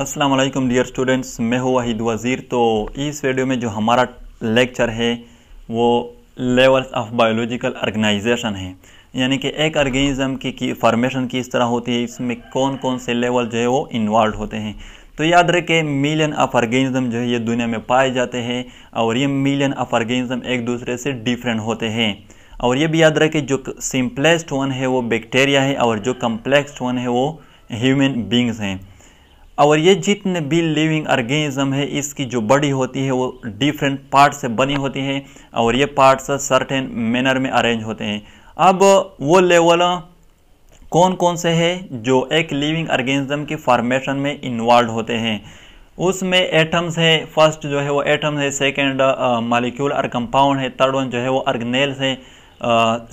Aslam dear students मैं हूँ वाहिद वज़ीर तो इस वीडियो में जो हमारा लेक्चर है वो लेवल्स ऑफ बायोलॉजिकल ऑर्गेनाइजेशन है यानी कि एक ऑर्गेनिज्म की, की फॉर्मेशन किस तरह होती है इसमें कौन कौन से लेवल जो है वो इन्वॉल्व होते हैं तो याद रखें मिलियन ऑफ ऑर्गेनिज्म जो है ये दुनिया में पाए जाते हैं और ये मिलियन ऑफ ऑर्गेनिज्म एक दूसरे से डिफरेंट होते हैं और ये भी याद रखें जो सिंपलेस्ट वन है वो बैक्टीरिया है और जो कम्प्लेक्स वन है वो ह्यूमन बींग्स हैं और ये जितने भी लिविंग ऑर्गेनिज्म है इसकी जो बॉडी होती है वो डिफरेंट पार्ट से बनी होती है और ये पार्ट्स सर्टेन मैनर में अरेंज होते हैं अब वो लेवल कौन कौन से है जो एक लिविंग ऑर्गेनिज्म की फॉर्मेशन में इन्वॉल्व होते हैं उसमें एटम्स है फर्स्ट जो है वो एटम्स है सेकेंड मालिक्यूल और कंपाउंड है थर्ड वन जो है वो अर्गनेल्स है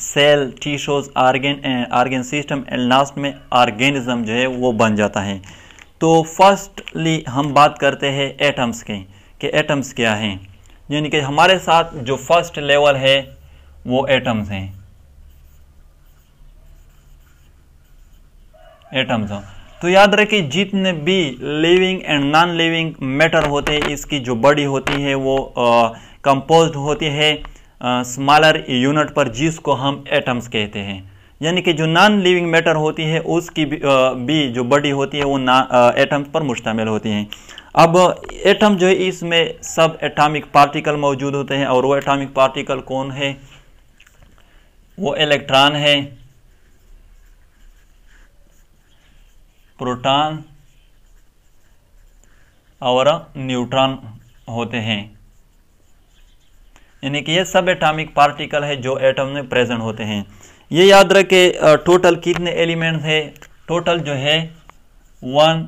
cell tissues organ organ system and last में ऑर्गेनिज्म जो है वो बन जाता है तो फर्स्टली हम बात करते हैं एटम्स की कि एटम्स क्या हैं यानी कि हमारे साथ जो फर्स्ट लेवल है वो एटम्स हैं एटम्स तो याद रखे जितने भी living and non living matter होते हैं इसकी जो बॉडी होती है वो कंपोज्ड होती है स्मॉलर यूनिट पर जिसको हम एटम्स कहते हैं यानी कि जो नॉन लिविंग मैटर होती है उसकी भी, जो बॉडी होती है वो ना एटम्स पर मुश्तमिल होती हैं अब एटम जो है इसमें सब एटॉमिक पार्टिकल मौजूद होते हैं और वो एटॉमिक पार्टिकल कौन है वो इलेक्ट्रॉन है प्रोटॉन और न्यूट्रॉन होते हैं यानी कि ये सब एटॉमिक पार्टिकल है जो एटम में प्रेजेंट होते हैं ये याद रखे टोटल कितने एलिमेंट है टोटल जो है वन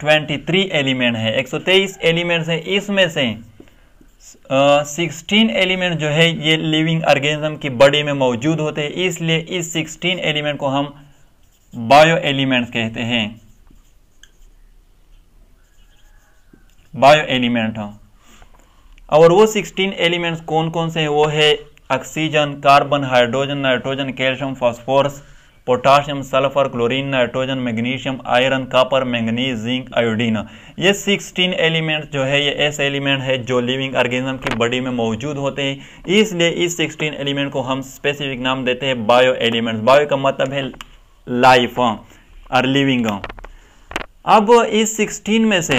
ट्वेंटी थ्री एलिमेंट है एक सौ तेईस एलिमेंट है इसमें से सिक्सटीन एलिमेंट जो है ये लिविंग ऑर्गेनिज्म की बॉडी में मौजूद होते हैं इसलिए इस सिक्सटीन एलिमेंट को हम बायो एलिमेंट्स कहते हैं बायो हाँ। एलिमेंट और वो सिक्सटीन एलिमेंट्स कौन कौन से हैं वो है oxygen carbon hydrogen nitrogen calcium phosphorus potassium sulphur chlorine nitrogen magnesium iron copper manganese zinc iodine ये 16 एलिमेंट जो है ये ऐसे एलिमेंट है जो लिविंग ऑर्गेनिज्म की बॉडी में मौजूद होते हैं इसलिए इस 16 एलिमेंट को हम स्पेसिफिक नाम देते हैं बायो एलिमेंट्स बायो का मतलब है लाइफ और लिविंग अब इस सिक्सटीन में से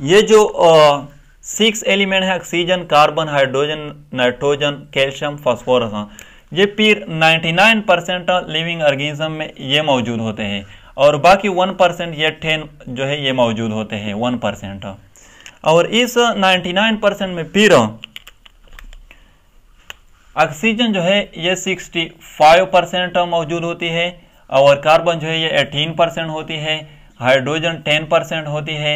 ये जो आ, सिक्स एलिमेंट है oxygen carbon hydrogen nitrogen calcium phosphorus ये पीर 99 परसेंट लिविंग ऑर्गेनिज्म में ये मौजूद होते हैं और बाकी वन परसेंट या टेन जो है ये मौजूद होते हैं वन परसेंट और इस 99 परसेंट में पीर ऑक्सीजन जो है ये 65 परसेंट मौजूद होती है और कार्बन जो है ये 18 परसेंट होती है हाइड्रोजन 10 परसेंट होती है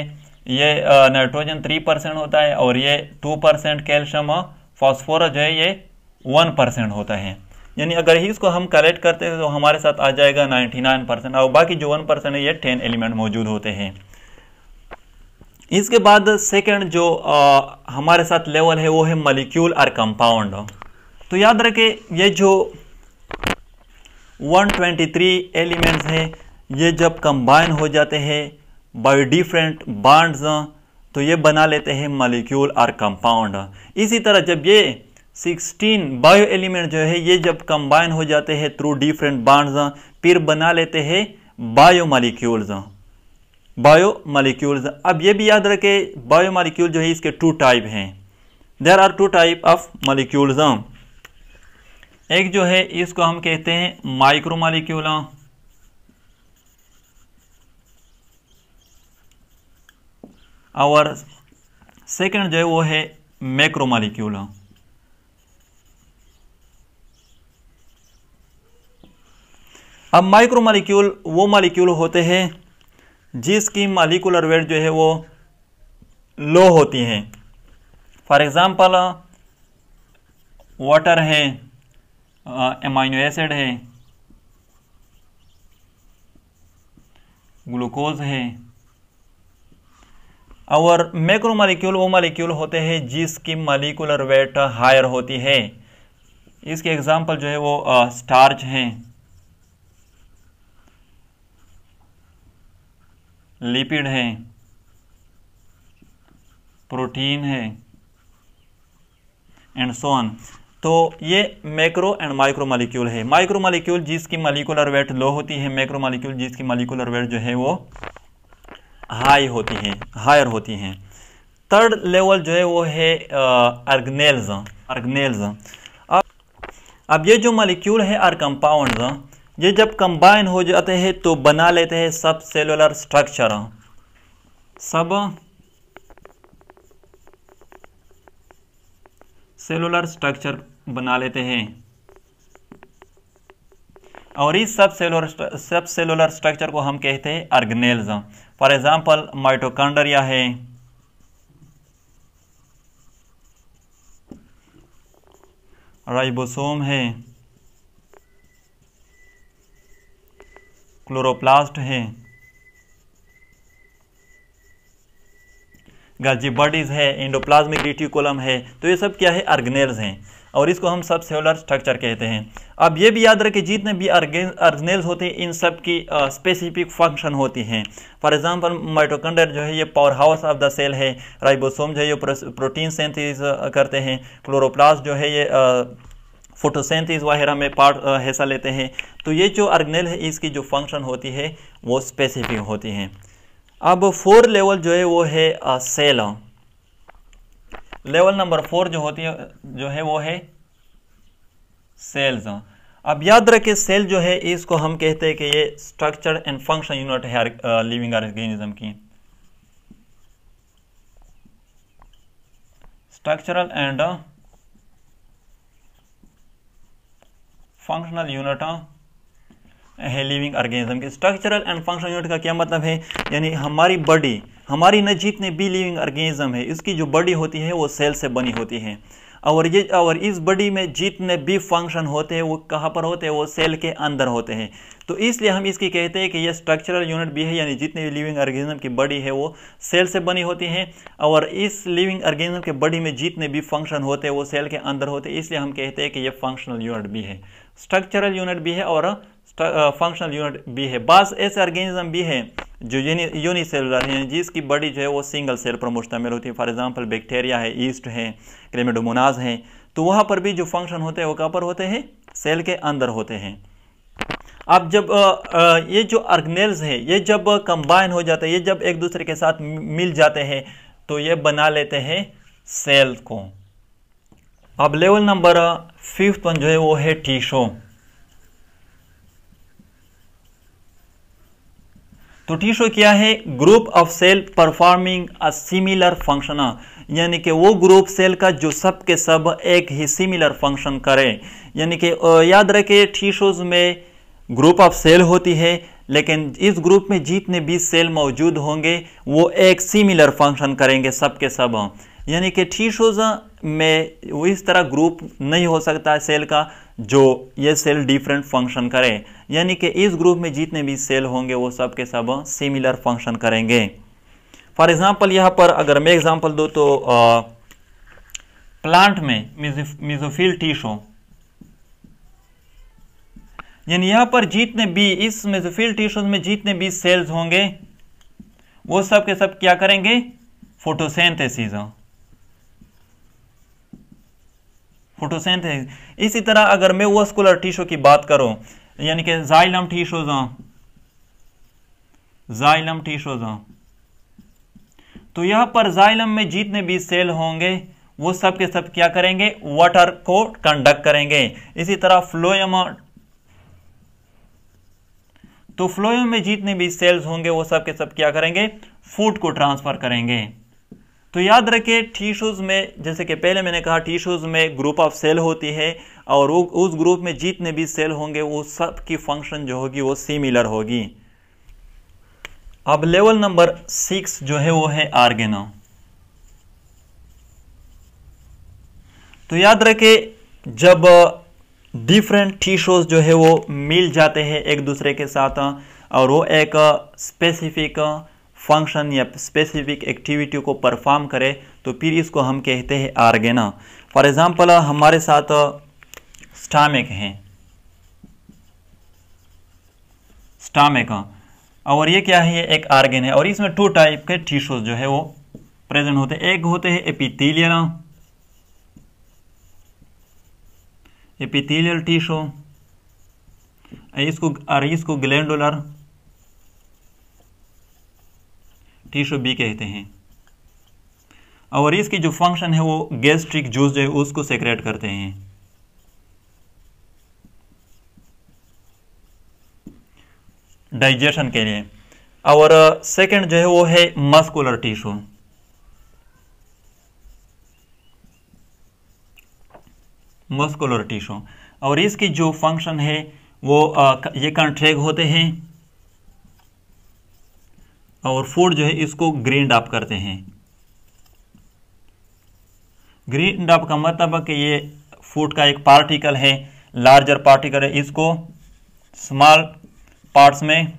ये नाइट्रोजन थ्री परसेंट होता है और ये टू परसेंट कैल्शियम और फॉस्फोरस जो है ये वन परसेंट होता है यानी अगर ही इसको हम कलेक्ट करते हैं तो हमारे साथ आ जाएगा नाइन्टी नाइन परसेंट और बाकी जो वन परसेंट है ये टेन एलिमेंट मौजूद होते हैं इसके बाद सेकेंड जो आ, हमारे साथ लेवल है वो है मलिक्यूल और कंपाउंड तो याद रखे ये जो 123 एलिमेंट्स हैं ये जब कंबाइन हो जाते हैं बाय डिफरेंट बॉन्ड्स तो ये बना लेते हैं मालिक्यूल और कंपाउंड इसी तरह जब ये 16 बायो एलिमेंट जो है ये जब कंबाइन हो जाते हैं थ्रू डिफरेंट बाड्स फिर बना लेते हैं बायो मालिक्यूल्स बायो मालिक्यूल्स अब ये भी याद रखें बायो मालिक्यूल जो है इसके टू टाइप हैं there are two type of molecules एक जो है इसको हम कहते हैं माइक्रो मालिक्यूल और सेकंड जो है वो है मैक्रोमालिक्यूल मालिक्यूल अब माइक्रो मालिक्यूल वो मालिक्यूल होते हैं जिसकी मालिकुलर वेट जो है वो लो होती है फॉर एग्ज़ाम्पल वाटर है एमाइनो एसिड है ग्लूकोज है और मैक्रो मालिक्यूल वो मालिक्यूल होते हैं जिसकी मालिकुलर वेट हायर होती है इसके एग्जाम्पल जो है वो स्टार्च हैं लिपिड हैं प्रोटीन है एंड सो ऑन तो ये मैक्रो एंड माइक्रो मालिक्यूल है माइक्रो मालिक्यूल जिसकी मालिकुलर वेट लो होती है मैक्रो मालिक्यूल जिसकी मालिकुलर वेट जो है वो हाई होती हैं हायर होती हैं थर्ड लेवल जो है वो है अर्गनेल्स अर्गनेल्स अब अब ये जो मालिक्यूल है आर कंपाउंड ये जब कंबाइन हो जाते हैं तो बना लेते हैं sub cellular structure sub cellular structure बना लेते हैं और इस सब सेलुलर सब सेलुलर स्ट्रक्चर को हम कहते हैं अर्गनेल्स फॉर एग्जाम्पल माइटोकॉन्ड्रिया है राइबोसोम है क्लोरोप्लास्ट है गाजी बॉडीज़ है इंडोप्लाज्मिक रेटिकुलम है तो ये सब क्या है अर्गनेल्स हैं और इसको हम सब सेलुलर स्ट्रक्चर कहते हैं अब ये भी याद रखें जितने भी अर्गनेल्स होते हैं इन सब की स्पेसिफिक फंक्शन होती हैं फॉर एग्जांपल माइटोकंडर जो है ये power house of the cell है राइबोसोम जो है ये प्रोटीन सेंथिस करते हैं क्लोरोप्लास्ट जो है ये फोटोसेंथिस वगैरह में पार्ट हिस्सा लेते हैं तो ये जो अर्गनेल है इसकी जो फंक्शन होती है वो स्पेसिफिक होती हैं अब फोर लेवल जो है वो है सेल लेवल नंबर फोर जो होती है जो है वो है सेल्स अब याद रखे सेल जो है इसको हम कहते हैं कि ये स्ट्रक्चर एंड फंक्शन यूनिट है लिविंग ऑर्गेनिज्म uh, की स्ट्रक्चरल एंड फंक्शनल यूनिट है लिविंग ऑर्गेनिज्म के स्ट्रक्चरल एंड फंक्शनल यूनिट का क्या मतलब है यानी हमारी बॉडी हमारी न जितने बी लिविंग ऑर्गेनिज्म है इसकी जो बॉडी होती है वो सेल से बनी होती है और ये और इस बॉडी में जितने भी फंक्शन होते हैं वो कहाँ पर होते हैं वो सेल के अंदर होते हैं तो इसलिए हम इसकी कहते हैं कि ये स्ट्रक्चरल यूनिट भी है यानी जितने भी लिविंग ऑर्गेनिज्म की बॉडी है वो सेल से बनी होती है और इस लिविंग ऑर्गेनिज्म के बॉडी में जितने भी फंक्शन होते हैं वो सेल के अंदर होते हैं इसलिए हम कहते हैं कि ये फंक्शनल यूनिट भी है स्ट्रक्चरल यूनिट भी है और फंक्शनल यूनिट भी है बास ऐसे ऑर्गेनिज्म भी हैं जो यूनिसेलुलर हैं जिसकी बॉडी जो है वो सिंगल सेल पर मुश्तमिल होती है फॉर एग्जांपल बैक्टीरिया है ईस्ट है क्लेमेडोमोनाज हैं तो वहाँ पर भी जो फंक्शन होते हैं वो कहाँ पर होते हैं सेल के अंदर होते हैं अब जब uh, uh, ये जो अर्गनेल्स हैं ये जब कंबाइन हो जाते हैं ये जब एक दूसरे के साथ मिल जाते हैं तो ये बना लेते हैं सेल को अब लेवल नंबर फिफ्थ वन जो है वो है टीशो तो टी शो क्या है group of cell performing a similar function यानी कि वो ग्रुप सेल का जो सब के सब एक ही सिमिलर फंक्शन करें यानी कि याद रखे शोज में ग्रुप ऑफ सेल होती है लेकिन इस ग्रुप में जितने भी सेल मौजूद होंगे वो एक सिमिलर फंक्शन करेंगे सब के सब यानी कि टी शूज़ में वो इस तरह ग्रुप नहीं हो सकता सेल का जो ये सेल डिफरेंट फंक्शन करें यानी कि इस ग्रुप में जितने भी सेल होंगे वो सब के सब सिमिलर फंक्शन करेंगे फॉर एग्ज़ाम्पल यहाँ पर अगर मैं एग्ज़ाम्पल दूँ तो आ, प्लांट में मिजोफिल टीशो यानी यहाँ पर जितने भी इस मिजोफिल टीशोज में जितने भी सेल्स होंगे वो सब के सब क्या करेंगे फोटोसेंथेसिस फोटोसेंथेसिस इसी तरह अगर मैं वस्कुलर टिशो की बात करूं यानी कि जाइलम टिशूज जाइलम टिशूज तो यहां पर जाइलम में जितने भी सेल होंगे वो सब के सब क्या करेंगे वाटर को कंडक्ट करेंगे इसी तरह फ्लोयम तो फ्लोएम में जितने भी सेल्स होंगे वो सब के सब क्या करेंगे फूड को ट्रांसफर करेंगे तो याद टी टीशूज़ में जैसे कि पहले मैंने कहा टीशूज़ में ग्रुप ऑफ सेल होती है और उस ग्रुप में जितने भी सेल होंगे वो सब की फंक्शन जो होगी वो सिमिलर होगी अब लेवल नंबर सिक्स जो है वो है आर्गेनो तो याद रखे जब डिफरेंट टीशोज जो है वो मिल जाते हैं एक दूसरे के साथ और वो एक स्पेसिफिक फंक्शन या स्पेसिफिक एक्टिविटी को परफॉर्म करे तो फिर इसको हम कहते हैं आर्गेना फॉर एग्ज़ाम्पल हमारे साथ स्टामिक हैं स्टामिक और ये क्या है ये एक आर्गेन है और इसमें टू टाइप के टिश्यूज जो है वो प्रेजेंट होते हैं एक होते हैं एपिथेलियल एपिथेलियल टिश्यू इसको और इसको ग्लैंडुलर टिश्यू बी कहते हैं और इसकी जो फंक्शन है वो गैस्ट्रिक जूस जो है उसको सेक्रेट करते हैं डाइजेशन के लिए और सेकंड जो है वो है मस्कुलर टिश्यू मस्कुलर टिश्यू और इसकी जो फंक्शन है वो ये कंट्रेक्ट होते हैं और फोर जो है इसको ग्रेंड अप करते हैं ग्रेंड अप का मतलब कि ये फूड का एक पार्टिकल है लार्जर पार्टिकल है इसको स्मॉल पार्ट्स में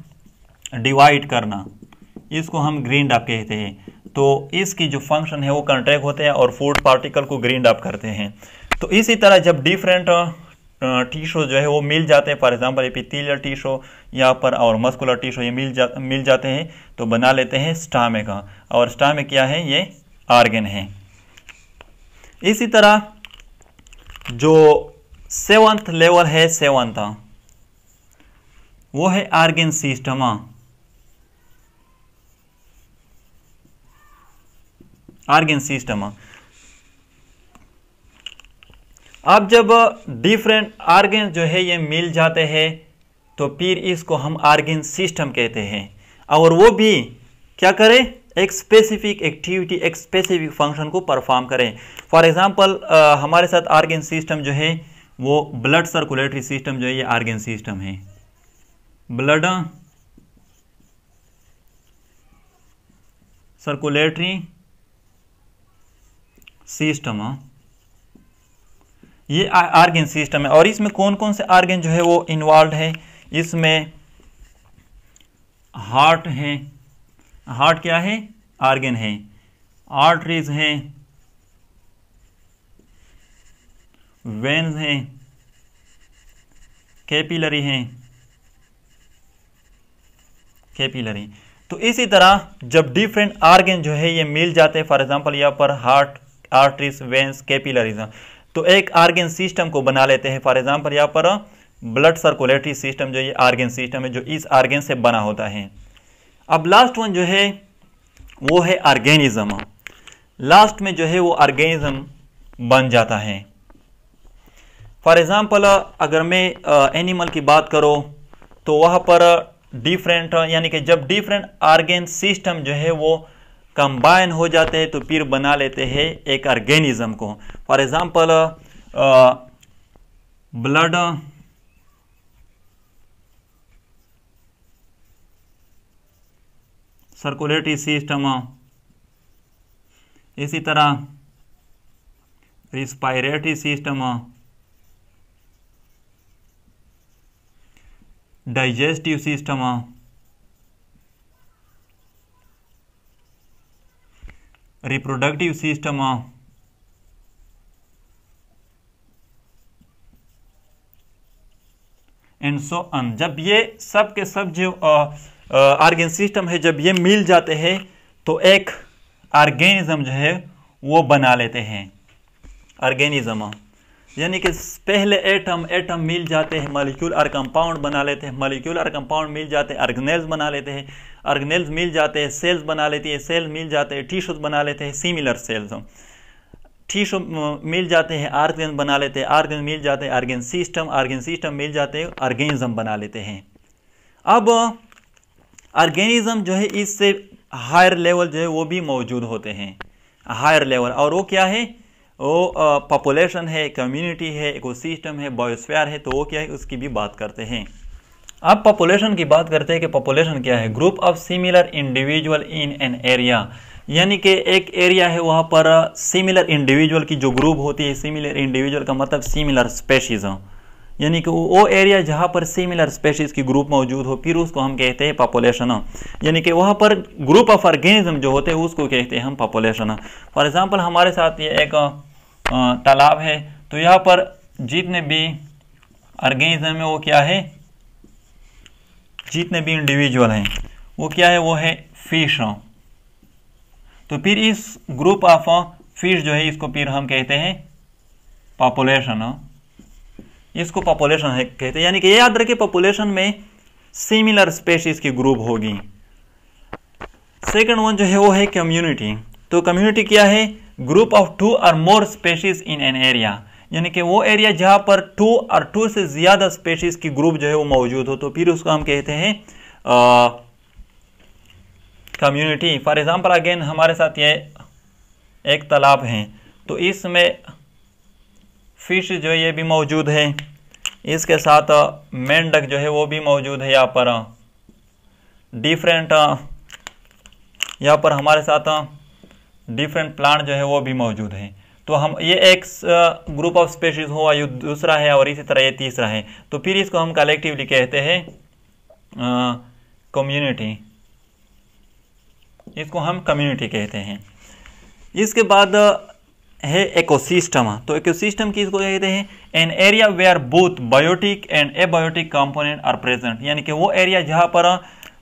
डिवाइड करना इसको हम ग्रीन डाप कहते हैं तो इसकी जो फंक्शन है वो कंट्रैक्ट होते हैं और फूड पार्टिकल को ग्रीन डप करते हैं तो इसी तरह जब डिफरेंट टी जो है वो मिल जाते हैं फॉर एग्जाम्पल एपिथीलियर टीशो शो यहाँ पर और मस्कुलर टीशो ये मिल जा मिल जाते हैं तो बना लेते हैं स्टामेगा और स्टामे क्या है ये आर्गन है इसी तरह जो सेवंथ लेवल है सेवंथ वो है आर्गेन सिस्टमा आर्गेन सिस्टमा अब जब डिफरेंट आर्गेन जो है ये मिल जाते हैं तो फिर इसको हम आर्गेन सिस्टम कहते हैं और वो भी क्या करें एक स्पेसिफिक एक्टिविटी एक स्पेसिफिक फंक्शन को परफॉर्म करें फॉर एग्जांपल हमारे साथ आर्गेन सिस्टम जो है वो ब्लड सर्कुलेटरी सिस्टम जो है ये आर्गेन सिस्टम है ब्लड सर्कुलेटरी सिस्टम ये आर्गेन सिस्टम है और इसमें कौन कौन से आर्गेन जो है वो इन्वॉल्व है इसमें हार्ट है हार्ट क्या है आर्गेन है आर्टरीज हैं वेन्स हैं कैपिलरी हैं कैपिलरी तो इसी तरह जब डिफरेंट आर्गेन जो है ये मिल जाते हैं फॉर एग्जांपल यहाँ पर हार्ट आर्टरीज वेन्स कैपिलरीज तो एक आर्गेन सिस्टम को बना लेते हैं फॉर एग्जाम्पल यहाँ पर ब्लड सर्कुलेटरी सिस्टम जो ये आर्गेन सिस्टम है जो इस आर्गेन से बना होता है अब लास्ट वन जो है वो है आर्गेनिज्म लास्ट में जो है वो आर्गेनिज्म बन जाता है फॉर एग्ज़ाम्पल अगर मैं एनिमल की बात करो तो वहाँ पर डिफरेंट यानी कि जब डिफरेंट आर्गेन सिस्टम जो है वो कंबाइन हो जाते हैं तो फिर बना लेते हैं एक ऑर्गेनिज्म को for example blood circulatory system इसी तरह respiratory system digestive system reproductive system and so on जब ये सब के सब जो आर्गेन सिस्टम है जब ये मिल जाते हैं तो एक आर्गेनिज्म जो है वो बना लेते हैं ऑर्गेनिज्म यानी कि पहले एटम एटम मिल जाते हैं मॉलिक्यूल और कंपाउंड बना लेते हैं मॉलिक्यूल और कंपाउंड मिल जाते हैं ऑर्गेनाइज बना लेते हैं ऑर्गेनेल्स मिल जाते हैं सेल्स बना लेती है सेल्स मिल जाते हैं टिश्यूज बना लेते हैं सिमिलर सेल्स टिश्यू मिल जाते हैं आर्गेन बना लेते हैं आर्गेन मिल जाते हैं आर्गेन सिस्टम आर्गेन सिस्टम मिल जाते हैं ऑर्गेनिज्म बना लेते हैं अब आर्गेनिज्म जो है इससे हायर लेवल जो है वो भी मौजूद होते हैं हायर लेवल और वो क्या है वो पॉपुलेशन है कम्युनिटी है इकोसिस्टम है बायोस्फीयर है तो वो क्या है उसकी भी बात करते हैं अब पॉपुलेशन की बात करते हैं कि पॉपुलेशन क्या है group of similar individual in an area यानी कि एक एरिया है वहाँ पर सिमिलर इंडिविजुअल की जो ग्रुप होती है सिमिलर इंडिविजुअल का मतलब सिमिलर स्पेशीज यानी कि वो एरिया जहाँ पर सिमिलर स्पेशीज की ग्रुप मौजूद हो फिर उसको हम कहते हैं पॉपुलेशन यानी कि वहाँ पर ग्रुप ऑफ ऑर्गेनिज्म जो होते हैं उसको कहते हैं हम पॉपुलेशन फॉर एग्जाम्पल हमारे साथ ये एक तालाब है तो यहाँ पर जितने भी ऑर्गेनिज्म है वो क्या है जितने भी इंडिविजुअल हैं वो क्या है वो है फिश तो फिर इस ग्रुप ऑफ फिश जो है इसको फिर हम कहते हैं पॉपुलेशन इसको पॉपुलेशन है कहते हैं यानी कि याद रखे पॉपुलेशन में सिमिलर स्पेशीज की ग्रुप होगी सेकंड वन जो है वो है कम्युनिटी तो कम्युनिटी क्या है ग्रुप ऑफ टू और more species in an area यानी कि वो एरिया जहाँ पर टू और टू से ज़्यादा स्पेशीज की ग्रुप जो है वो मौजूद हो तो फिर उसको हम कहते हैं कम्युनिटी फॉर एग्ज़ाम्पल अगेन हमारे साथ ये एक तालाब है तो इसमें फिश जो है ये भी मौजूद है इसके साथ मेंढक जो है वो भी मौजूद है यहाँ पर डिफरेंट यहाँ पर हमारे साथ डिफरेंट प्लांट जो है वो भी मौजूद है तो हम ये एक ग्रुप ऑफ स्पेशीज हुआ ये दूसरा है और इसी तरह ये तीसरा है तो फिर इसको हम कलेक्टिवली कहते हैं कम्युनिटी इसको हम कम्युनिटी कहते हैं इसके बाद है इकोसिस्टम तो इकोसिस्टम की इसको कहते हैं an area where are both biotic and abiotic component are present यानी कि वो एरिया जहाँ पर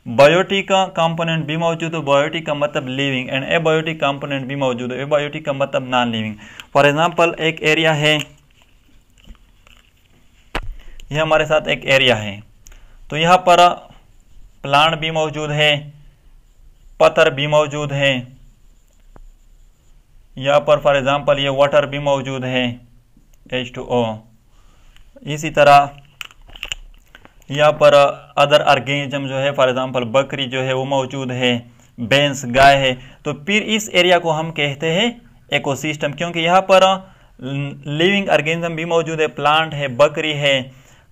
बायोटिक का कंपोनेंट भी मौजूद हो बायोटिक का मतलब living and abiotic component भी मौजूद हो बायोटिक का मतलब नॉन लिविंग फॉर एग्जांपल एक एरिया है यह हमारे साथ एक एरिया है तो यहाँ पर प्लांट भी मौजूद है पत्थर भी मौजूद है यहाँ पर फॉर एग्जांपल ये वाटर भी मौजूद है H2O इसी तरह यहाँ पर अदर आर्गेनिज्म जो है फॉर एग्ज़ाम्पल बकरी जो है वो मौजूद है बेंस गाय है तो फिर इस एरिया को हम कहते हैं एकोसिस्टम क्योंकि यहाँ पर लिविंग आर्गेनिज्म भी मौजूद है प्लांट है बकरी है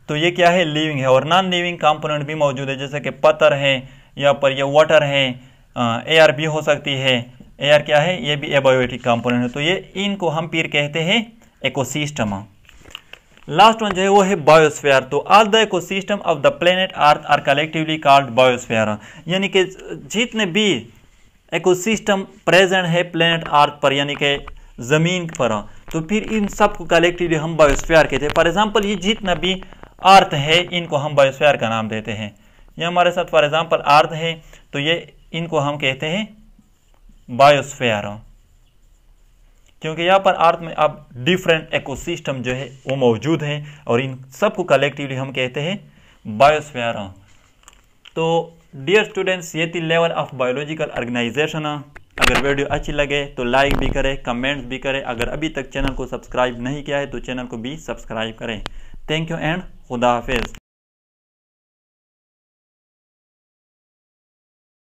तो ये क्या है लिविंग है और नॉन लिविंग कंपोनेंट भी मौजूद है जैसे कि पत्थर है यहाँ पर यह वाटर है एयर भी हो सकती है एयर क्या है ये भी एबायोटिक कंपोनेंट है तो ये इनको हम पीर कहते हैं एकोसिस्टम लास्ट वन जो है वो है बायोस्फेयर तो all the ecosystem of the planet Earth are collectively called biosphere यानी कि जितने भी इकोसिस्टम प्रेजेंट है प्लेनेट अर्थ पर यानी कि ज़मीन पर तो फिर इन सब को कलेक्टिवली हम बायोस्फेयर कहते हैं फॉर एग्जांपल ये जितना भी अर्थ है इनको हम बायोस्फेयर का नाम देते हैं ये हमारे साथ फॉर एग्जाम्पल अर्थ है तो ये इनको हम कहते हैं बायोस्फेयर क्योंकि यहाँ पर अर्थ में अब डिफरेंट इकोसिस्टम जो है वो मौजूद हैं और इन सब को कलेक्टिवली हम कहते हैं बायोस्फेयर तो डियर स्टूडेंट्स ये थी लेवल ऑफ बायोलॉजिकल ऑर्गेनाइजेशन अगर वीडियो अच्छी लगे तो लाइक भी करें कमेंट्स भी करें अगर अभी तक चैनल को सब्सक्राइब नहीं किया है तो चैनल को भी सब्सक्राइब करें थैंक यू एंड खुदा हाफिज़